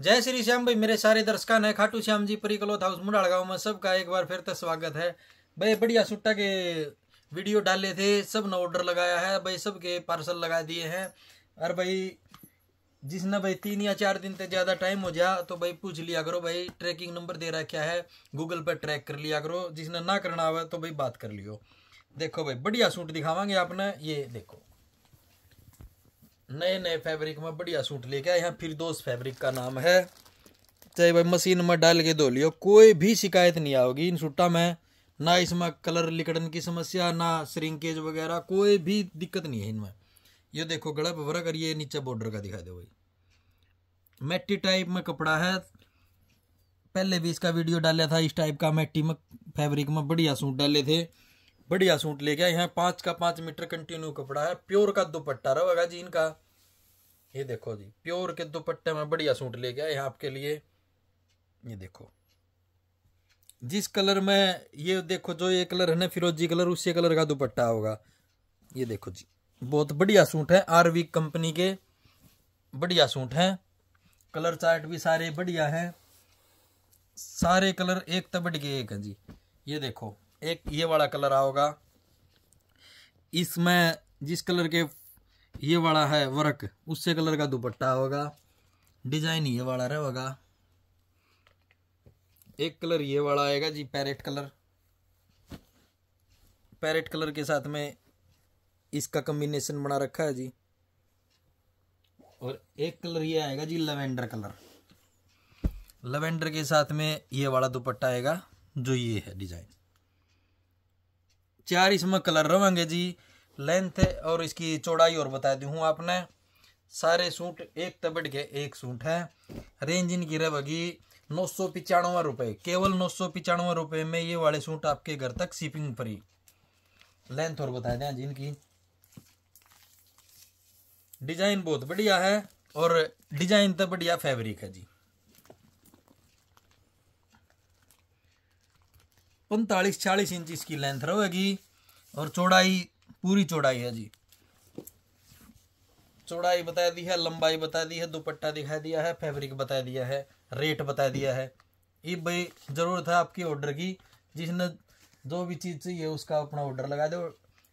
जय श्री श्याम भाई मेरे सारे दर्शकान है खाटू श्याम जी परिकलोत हाउस मुंडाड़ गाँव में सबका एक बार फिर तो स्वागत है भाई बढ़िया सुट्टा के वीडियो डाले थे सब ने ऑर्डर लगाया है भाई सब के पार्सल लगा दिए हैं और भाई जिसने भाई तीन या चार दिन तक ज़्यादा टाइम हो जा तो भाई पूछ लिया करो भाई ट्रैकिंग नंबर दे रखा है गूगल पर ट्रैक कर लिया करो जिसने ना करना हुआ तो भाई बात कर लियो देखो भाई बढ़िया सूट दिखावागे आपने ये देखो नए नए फैब्रिक में बढ़िया सूट लेके आए यहाँ फिर दोस्त फैब्रिक का नाम है चाहे भाई मशीन में डाल के धो लियो कोई भी शिकायत नहीं आओगी इन सूटा में ना इसमें कलर लिकड़न की समस्या ना श्रिंकेज वगैरह कोई भी दिक्कत नहीं है इनमें ये देखो गड़ा भवरा करिए ये नीचे बॉर्डर का दिखा दो भाई मेट्टी टाइप में कपड़ा है पहले भी इसका वीडियो डाला था इस टाइप का मेट्टी में फैब्रिक में बढ़िया सूट डाले थे बढ़िया सूट लेके आए यहाँ पांच का पांच मीटर कंटिन्यू कपड़ा है प्योर का दुपट्टा रहेगा जी इनका ये देखो जी प्योर के दुपट्टे में बढ़िया सूट लेके आए आपके लिए ये देखो जिस कलर में ये देखो जो ये कलर है ना फिरोजी कलर उसी कलर का दुपट्टा होगा ये देखो जी बहुत बढ़िया सूट है आरवी कंपनी के बढ़िया सूट हैं कलर चार्ट भी सारे बढ़िया हैं सारे कलर एक तबड़ के एक हैं जी ये देखो एक ये वाला कलर आओगा इसमें जिस कलर के ये वाला है वर्क उससे कलर का दुपट्टा होगा डिजाइन ये वाला रहेगा एक कलर ये वाला आएगा जी पैरेट कलर पैरेट कलर के साथ में इसका कम्बिनेशन बना रखा है जी और एक कलर ये आएगा जी लेवेंडर कलर लेवेंडर के साथ में ये वाला दुपट्टा आएगा जो ये है डिजाइन चार इसमें कलर रहेंगे जी लेंथ और इसकी चौड़ाई और बता दूँ आपने सारे सूट एक तबड़ के एक सूट है रेंज इनकी रहेगी नौ सौ पिचानवे रुपये केवल नौ सौ पिचानवे रुपये में ये वाले सूट आपके घर तक शिपिंग फ्री लेंथ और बता दें जिनकी डिजाइन बहुत बढ़िया है और डिजाइन तो बढ़िया फैब्रिक है जी पैंतालीस चालीस इंच इसकी लेंथ रहेगी और चौड़ाई पूरी चौड़ाई है जी चौड़ाई बता दी है लंबाई बता दी है दुपट्टा दिखा दिया है फैब्रिक बता दिया है रेट बता दिया है ये भाई ज़रूरत है आपकी ऑर्डर की जिसने जो भी चीज़ चाहिए उसका अपना ऑर्डर लगा दो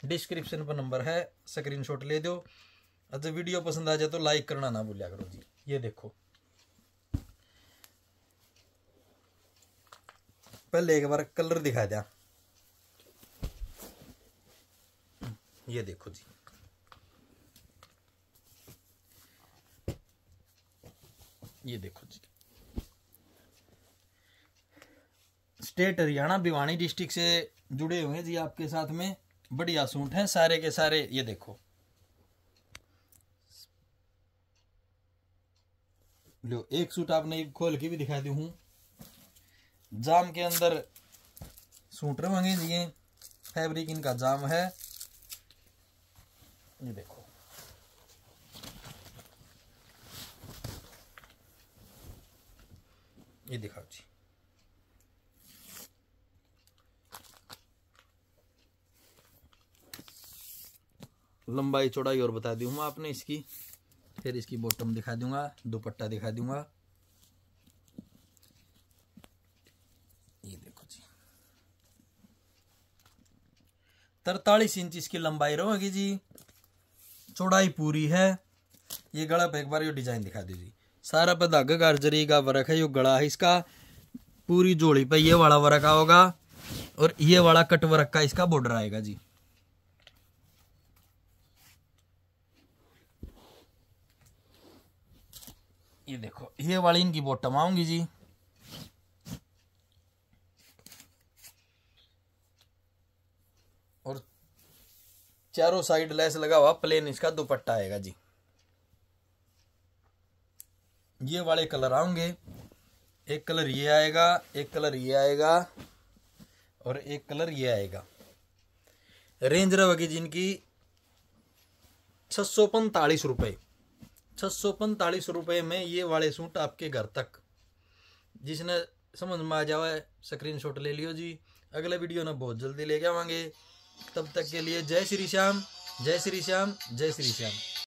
डिस्क्रिप्शन पर नंबर है स्क्रीन ले दो अच्छा वीडियो पसंद आ जाए तो लाइक करना ना भूलिया करो जी ये देखो पहले एक बार कलर दिखा दिया ये देखो जी ये देखो जी स्टेट हरियाणा भिवानी डिस्ट्रिक्ट से जुड़े हुए जी आपके साथ में बढ़िया सूट हैं सारे के सारे ये देखो लो एक सूट आपने खोल के भी दिखा दी हूं जाम के अंदर सूट रहेंगे जी फैब्रिक इनका जाम है ये देखो ये दिखाओ जी लंबाई चौड़ाई और बता दूंगा आपने इसकी फिर इसकी बॉटम दिखा दूंगा दुपट्टा दिखा दूंगा ये देखो जी तरतालीस इंच इसकी लंबाई रहेगी जी चौड़ाई पूरी है ये गला पे एक बार ये डिजाइन दिखा दीजिए सारा पे धागे का अर्जरी का वर्क है यो गला है इसका पूरी जोड़ी पे ये वाला वर्क आओगा और ये वाला कट वर्क का इसका बॉर्डर आएगा जी ये देखो ये वाली इनकी बॉटम आऊंगी जी और चारों साइड लेस लगा हुआ प्लेन इसका दुपट्टा आएगा जी ये वाले कलर आएंगे एक कलर ये आएगा एक कलर ये आएगा और एक कलर ये आएगा रेंज रहेगी जिनकी छ सौ पैंतालीस रुपये छ सौ पैंतालीस रुपये में ये वाले सूट आपके घर तक जिसने समझ में आ जाओ स्क्रीन शॉट ले लियो जी अगले वीडियो ना बहुत जल्दी ले के तब तक के लिए जय श्री श्याम जय श्री श्याम जय श्री श्याम